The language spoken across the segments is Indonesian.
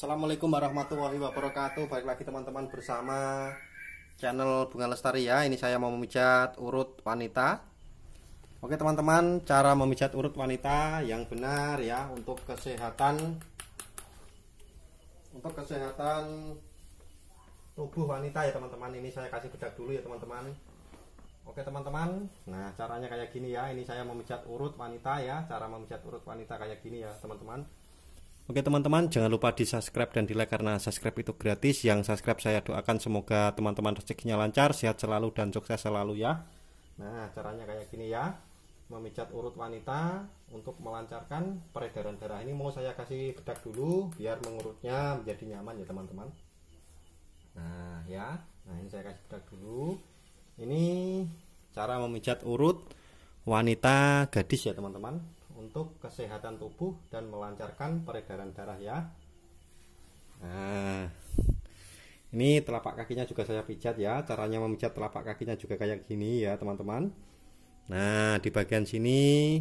Assalamualaikum warahmatullahi wabarakatuh Baik lagi teman-teman bersama channel Bunga Lestari ya Ini saya mau memijat urut wanita Oke teman-teman cara memijat urut wanita yang benar ya Untuk kesehatan Untuk kesehatan tubuh wanita ya teman-teman Ini saya kasih bedak dulu ya teman-teman Oke teman-teman Nah caranya kayak gini ya Ini saya memijat urut wanita ya Cara memijat urut wanita kayak gini ya teman-teman Oke teman-teman, jangan lupa di subscribe dan di like karena subscribe itu gratis. Yang subscribe saya doakan semoga teman-teman rezekinya lancar, sehat selalu dan sukses selalu ya. Nah, caranya kayak gini ya. Memijat urut wanita untuk melancarkan peredaran darah. Ini mau saya kasih bedak dulu biar mengurutnya menjadi nyaman ya teman-teman. Nah, ya. Nah, ini saya kasih bedak dulu. Ini cara memijat urut wanita gadis ya teman-teman untuk kesehatan tubuh dan melancarkan peredaran darah ya. Nah, ini telapak kakinya juga saya pijat ya. Caranya memijat telapak kakinya juga kayak gini ya, teman-teman. Nah, di bagian sini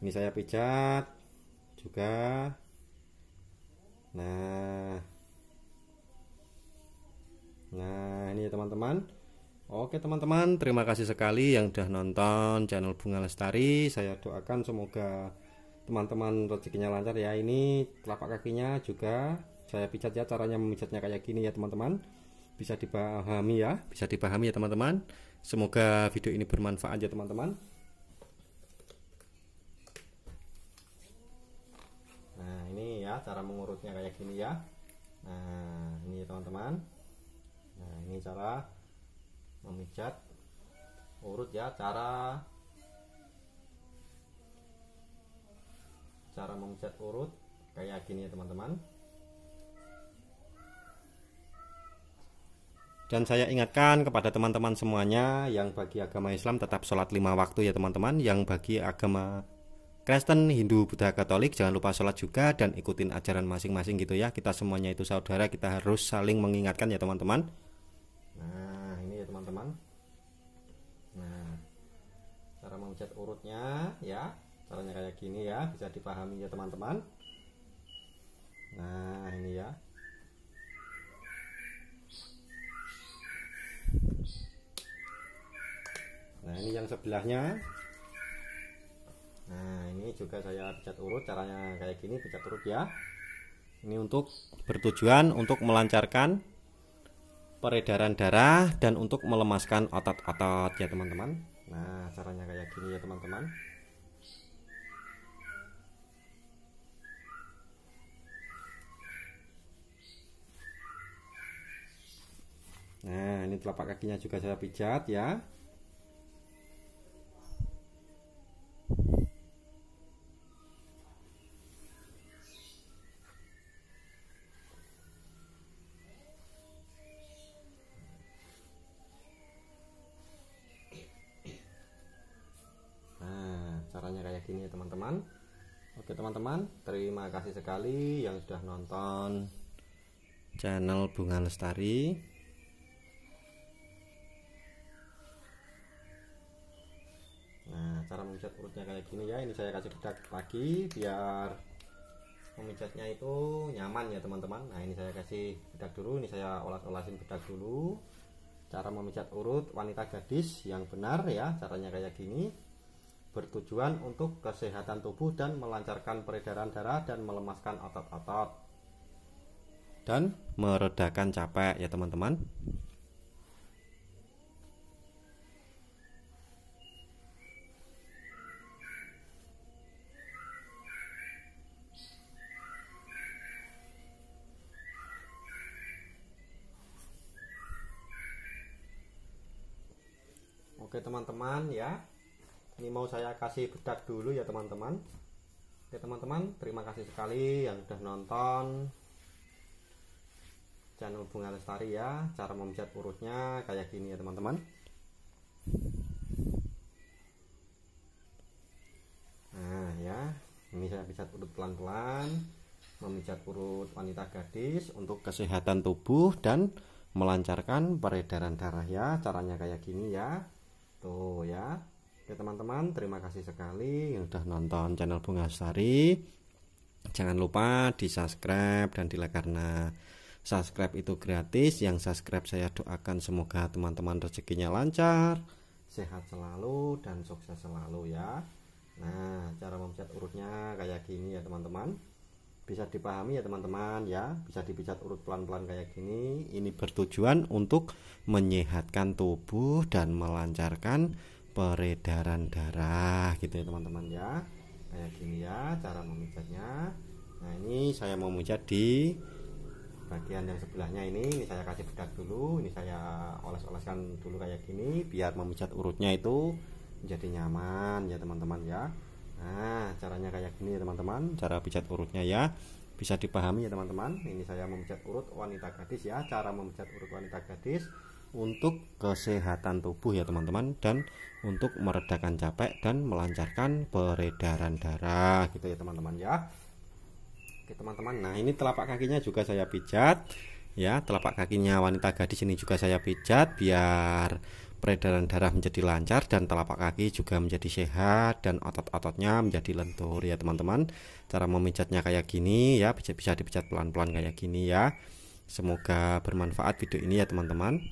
ini saya pijat juga. Nah. Nah, ini ya, teman-teman. Ya, Oke teman-teman, terima kasih sekali yang sudah nonton channel Bunga Lestari. Saya doakan semoga teman-teman rezekinya lancar ya. Ini telapak kakinya juga saya pijat ya caranya memijatnya kayak gini ya teman-teman. Bisa dipahami ya, bisa dipahami ya teman-teman. Semoga video ini bermanfaat ya teman-teman. Nah, ini ya cara mengurutnya kayak gini ya. Nah, ini teman-teman. Nah, ini cara memijat urut ya cara cara memijat urut kayak gini ya teman-teman Dan saya ingatkan kepada teman-teman semuanya yang bagi agama Islam tetap sholat lima waktu ya teman-teman. Yang bagi agama Kristen, Hindu, Buddha, Katolik jangan lupa sholat juga dan ikutin ajaran masing-masing gitu ya. Kita semuanya itu saudara, kita harus saling mengingatkan ya teman-teman. Nah, pencet urutnya ya caranya kayak gini ya bisa dipahami ya teman-teman nah ini ya nah ini yang sebelahnya nah ini juga saya pencet urut caranya kayak gini pencet urut ya ini untuk bertujuan untuk melancarkan peredaran darah dan untuk melemaskan otot-otot ya teman-teman nah caranya kayak gini ya teman-teman Nah, ini telapak kakinya juga saya pijat ya. teman-teman oke teman-teman terima kasih sekali yang sudah nonton channel bunga lestari nah cara memijat perutnya kayak gini ya ini saya kasih bedak lagi biar memijatnya itu nyaman ya teman-teman nah ini saya kasih bedak dulu ini saya olas-olasin bedak dulu cara memijat urut wanita gadis yang benar ya caranya kayak gini bertujuan untuk kesehatan tubuh dan melancarkan peredaran darah dan melemaskan otot-otot dan meredakan capek ya teman-teman Oke teman-teman ya ini mau saya kasih bedak dulu ya teman-teman Ya teman-teman terima kasih sekali yang sudah nonton channel Bunga Lestari ya cara memijat urutnya kayak gini ya teman-teman nah ya ini saya pijat urut pelan-pelan memijat urut wanita gadis untuk kesehatan tubuh dan melancarkan peredaran darah ya caranya kayak gini ya tuh ya Oke ya, teman-teman, terima kasih sekali yang sudah nonton channel Bunga Sari. Jangan lupa di subscribe dan di like karena subscribe itu gratis. Yang subscribe saya doakan semoga teman-teman rezekinya lancar, sehat selalu dan sukses selalu ya. Nah, cara memecat urutnya kayak gini ya teman-teman. Bisa dipahami ya teman-teman ya, bisa dipijat urut pelan-pelan kayak gini. Ini bertujuan untuk menyehatkan tubuh dan melancarkan peredaran darah gitu ya teman-teman ya kayak gini ya cara memijatnya nah ini saya mau memijat di bagian yang sebelahnya ini ini saya kasih bedak dulu ini saya oles-oleskan dulu kayak gini biar memijat urutnya itu menjadi nyaman ya teman-teman ya nah caranya kayak gini ya teman-teman cara pijat urutnya ya bisa dipahami ya teman-teman ini saya memijat urut wanita gadis ya cara memijat urut wanita gadis untuk kesehatan tubuh ya teman-teman dan untuk meredakan capek dan melancarkan peredaran darah gitu ya teman-teman ya Oke teman-teman nah ini telapak kakinya juga saya pijat ya telapak kakinya wanita gadis ini juga saya pijat biar peredaran darah menjadi lancar dan telapak kaki juga menjadi sehat dan otot-ototnya menjadi lentur ya teman-teman cara memijatnya kayak gini ya bisa bisa dipijat pelan-pelan kayak gini ya semoga bermanfaat video ini ya teman-teman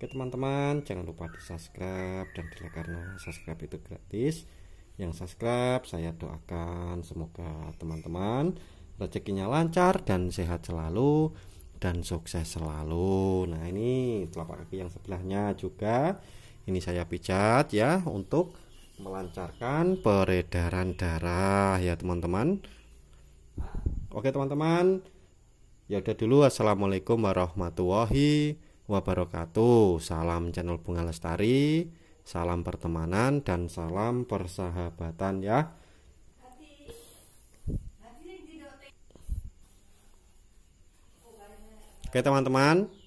Oke teman-teman, jangan lupa di subscribe dan di like karena subscribe itu gratis. Yang subscribe saya doakan semoga teman-teman rezekinya lancar dan sehat selalu dan sukses selalu. Nah ini telapak kaki yang sebelahnya juga ini saya pijat ya untuk melancarkan peredaran darah ya teman-teman. Oke teman-teman, ya udah dulu assalamualaikum warahmatullahi wabarakatuh wabarakatuh. Salam channel Bunga Lestari, salam pertemanan dan salam persahabatan ya. Oke teman-teman,